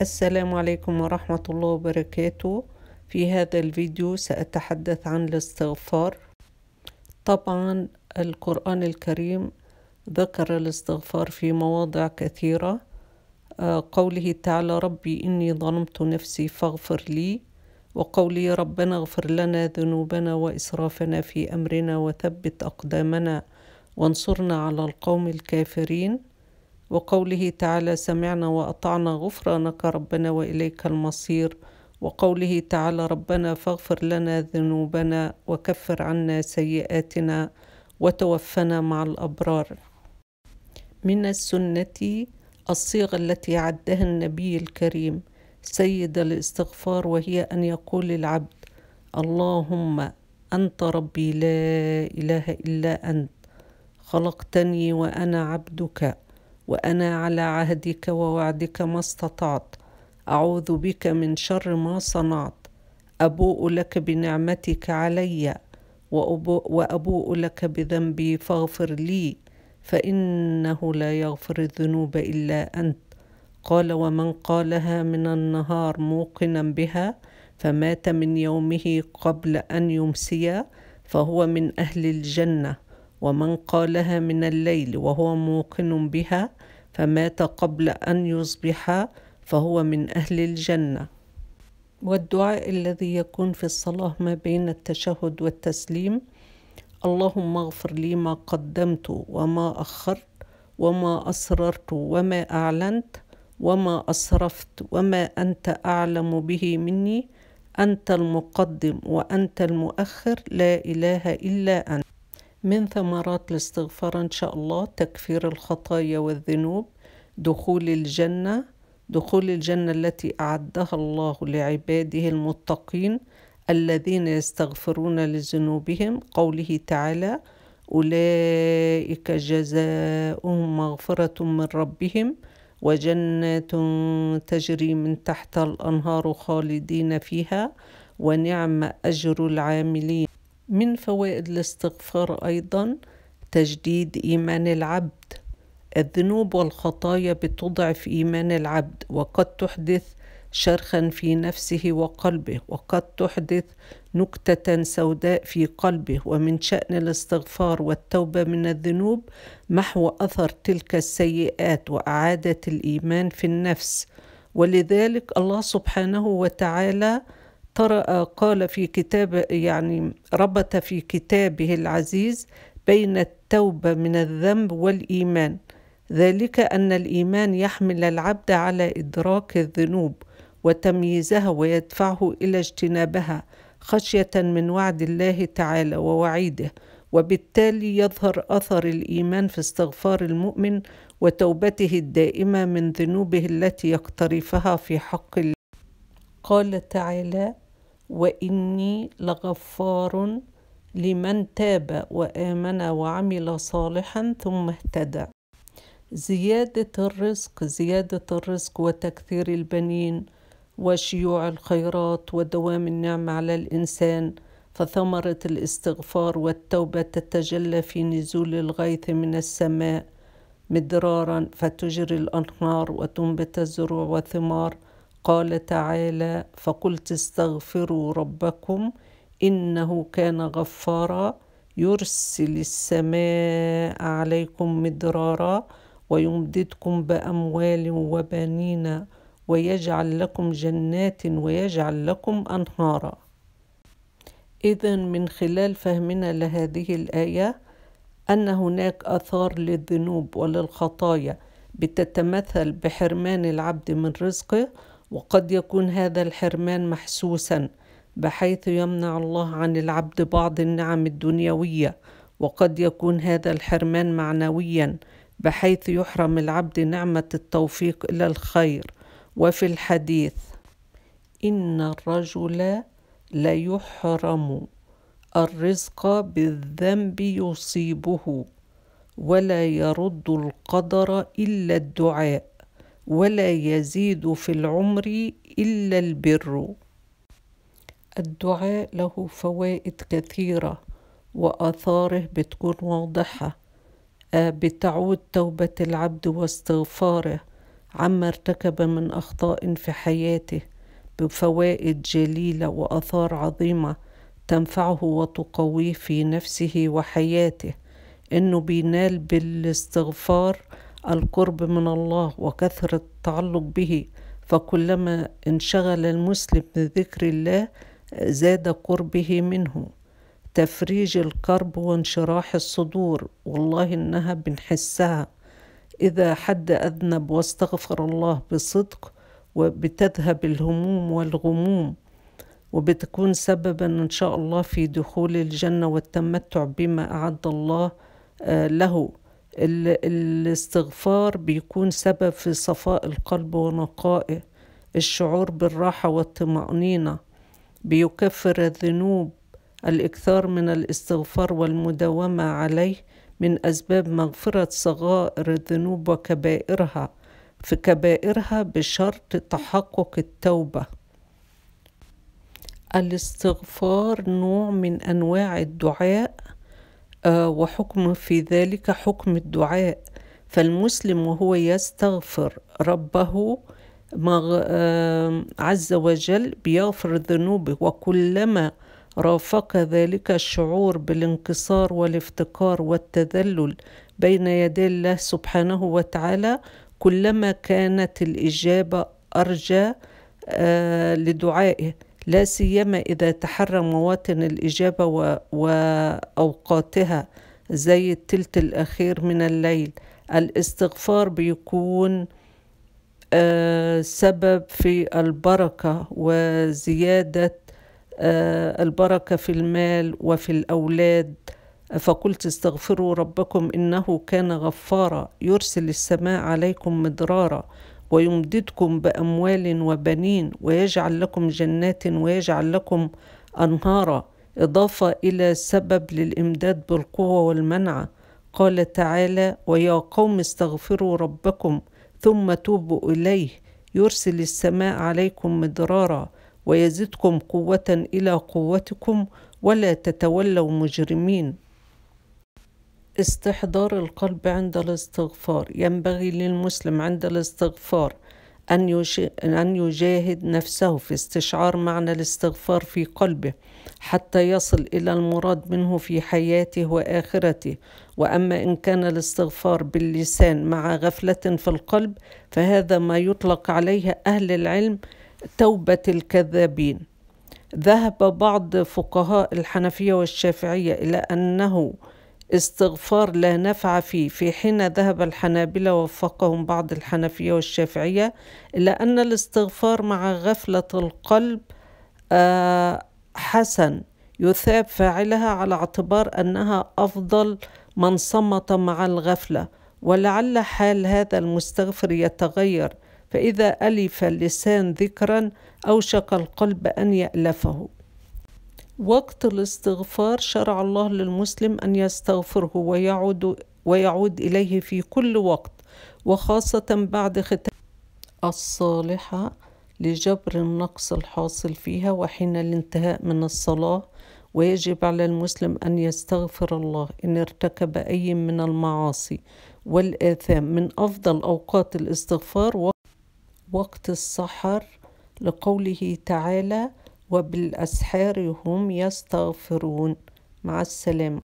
السلام عليكم ورحمة الله وبركاته في هذا الفيديو سأتحدث عن الاستغفار طبعا القرآن الكريم ذكر الاستغفار في مواضع كثيرة آه، قوله تعالى ربي إني ظلمت نفسي فاغفر لي وقولي ربنا اغفر لنا ذنوبنا وإسرافنا في أمرنا وثبت أقدامنا وانصرنا على القوم الكافرين وقوله تعالى سمعنا وأطعنا غفرانك ربنا وإليك المصير وقوله تعالى ربنا فاغفر لنا ذنوبنا وكفر عنا سيئاتنا وتوفنا مع الأبرار من السنة الصيغة التي عدها النبي الكريم سيد الاستغفار وهي أن يقول العبد اللهم أنت ربي لا إله إلا أنت خلقتني وأنا عبدك وانا على عهدك ووعدك ما استطعت اعوذ بك من شر ما صنعت ابوء لك بنعمتك علي وابوء لك بذنبي فاغفر لي فانه لا يغفر الذنوب الا انت قال ومن قالها من النهار موقنا بها فمات من يومه قبل ان يمسيا فهو من اهل الجنه ومن قالها من الليل وهو موقن بها فمات قبل أن يصبح فهو من أهل الجنة والدعاء الذي يكون في الصلاة ما بين التشهد والتسليم اللهم اغفر لي ما قدمت وما أخرت وما أسررت وما أعلنت وما أسرفت وما أنت أعلم به مني أنت المقدم وأنت المؤخر لا إله إلا أنت من ثمرات الاستغفار إن شاء الله تكفير الخطايا والذنوب دخول الجنة دخول الجنة التي أعدها الله لعباده المتقين الذين يستغفرون لذنوبهم قوله تعالى أولئك جزاؤهم مغفرة من ربهم وجنات تجري من تحت الأنهار خالدين فيها ونعم أجر العاملين من فوائد الاستغفار ايضا تجديد ايمان العبد الذنوب والخطايا بتضعف ايمان العبد وقد تحدث شرخا في نفسه وقلبه وقد تحدث نكته سوداء في قلبه ومن شان الاستغفار والتوبه من الذنوب محو اثر تلك السيئات واعاده الايمان في النفس ولذلك الله سبحانه وتعالى ترى آه، قال في كتاب يعني ربط في كتابه العزيز بين التوبة من الذنب والإيمان ذلك أن الإيمان يحمل العبد على إدراك الذنوب وتمييزها ويدفعه إلى اجتنابها خشية من وعد الله تعالى ووعيده وبالتالي يظهر أثر الإيمان في استغفار المؤمن وتوبته الدائمة من ذنوبه التي يقترفها في حق الله قال تعالى واني لغفار لمن تاب وامن وعمل صالحا ثم اهتدى زياده الرزق زياده الرزق وتكثير البنين وشيوع الخيرات ودوام النعمه على الانسان فثمره الاستغفار والتوبه تتجلى في نزول الغيث من السماء مدرارا فتجري الانهار وتنبت الزروع والثمار قال تعالى فقلت استغفروا ربكم انه كان غفارا يرسل السماء عليكم مدرارا ويمددكم باموال وبنين ويجعل لكم جنات ويجعل لكم انهارا اذا من خلال فهمنا لهذه الايه ان هناك اثار للذنوب وللخطايا بتتمثل بحرمان العبد من رزقه وقد يكون هذا الحرمان محسوسا بحيث يمنع الله عن العبد بعض النعم الدنيويه وقد يكون هذا الحرمان معنويا بحيث يحرم العبد نعمه التوفيق الى الخير وفي الحديث ان الرجل ليحرم الرزق بالذنب يصيبه ولا يرد القدر الا الدعاء ولا يزيد في العمر إلا البر الدعاء له فوائد كثيرة وآثاره بتكون واضحة آه، بتعود توبة العبد واستغفاره عما ارتكب من أخطاء في حياته بفوائد جليلة وآثار عظيمة تنفعه وتقويه في نفسه وحياته إنه بينال بالاستغفار القرب من الله وكثرة التعلق به فكلما انشغل المسلم بذكر الله زاد قربه منه تفريج الكرب وانشراح الصدور والله إنها بنحسها إذا حد أذنب واستغفر الله بصدق وبتذهب الهموم والغموم وبتكون سببا إن شاء الله في دخول الجنة والتمتع بما أعد الله آه، له الاستغفار بيكون سبب في صفاء القلب ونقائه الشعور بالراحة والطمأنينة بيكفر الذنوب الإكثار من الاستغفار والمداومة عليه من أسباب مغفرة صغائر الذنوب وكبائرها في كبائرها بشرط تحقق التوبة الاستغفار نوع من أنواع الدعاء وحكم في ذلك حكم الدعاء فالمسلم وهو يستغفر ربه آه، عز وجل بيغفر ذنوبه وكلما رافق ذلك الشعور بالانكسار والافتقار والتذلل بين يدي الله سبحانه وتعالى كلما كانت الإجابة أرجى آه، لدعائه لا سيما إذا تحرى مواطن الإجابة و... وأوقاتها زي التلت الأخير من الليل الاستغفار بيكون آه سبب في البركة وزيادة آه البركة في المال وفي الأولاد فقلت استغفروا ربكم إنه كان غفارا يرسل السماء عليكم مدرارا ويمددكم باموال وبنين ويجعل لكم جنات ويجعل لكم انهارا اضافه الى سبب للامداد بالقوه والمنعه قال تعالى ويا قوم استغفروا ربكم ثم توبوا اليه يرسل السماء عليكم مدرارا ويزدكم قوه الى قوتكم ولا تتولوا مجرمين استحضار القلب عند الاستغفار ينبغي للمسلم عند الاستغفار أن, أن يجاهد نفسه في استشعار معنى الاستغفار في قلبه حتى يصل إلى المراد منه في حياته وآخرته وأما إن كان الاستغفار باللسان مع غفلة في القلب فهذا ما يطلق عليه أهل العلم توبة الكذابين ذهب بعض فقهاء الحنفية والشافعية إلى أنه استغفار لا نفع فيه في حين ذهب الحنابلة وفقهم بعض الحنفية والشافعية إلى أن الاستغفار مع غفلة القلب آه، حسن يثاب فاعلها على اعتبار أنها أفضل من صمت مع الغفلة ولعل حال هذا المستغفر يتغير فإذا ألف اللسان ذكرا أوشك القلب أن يألفه وقت الاستغفار شرع الله للمسلم أن يستغفره ويعود, ويعود إليه في كل وقت وخاصة بعد ختام الصالحة لجبر النقص الحاصل فيها وحين الانتهاء من الصلاة ويجب على المسلم أن يستغفر الله إن ارتكب أي من المعاصي والآثام من أفضل أوقات الاستغفار وقت السحر لقوله تعالى وبالأسحار هم يستغفرون مع السلامة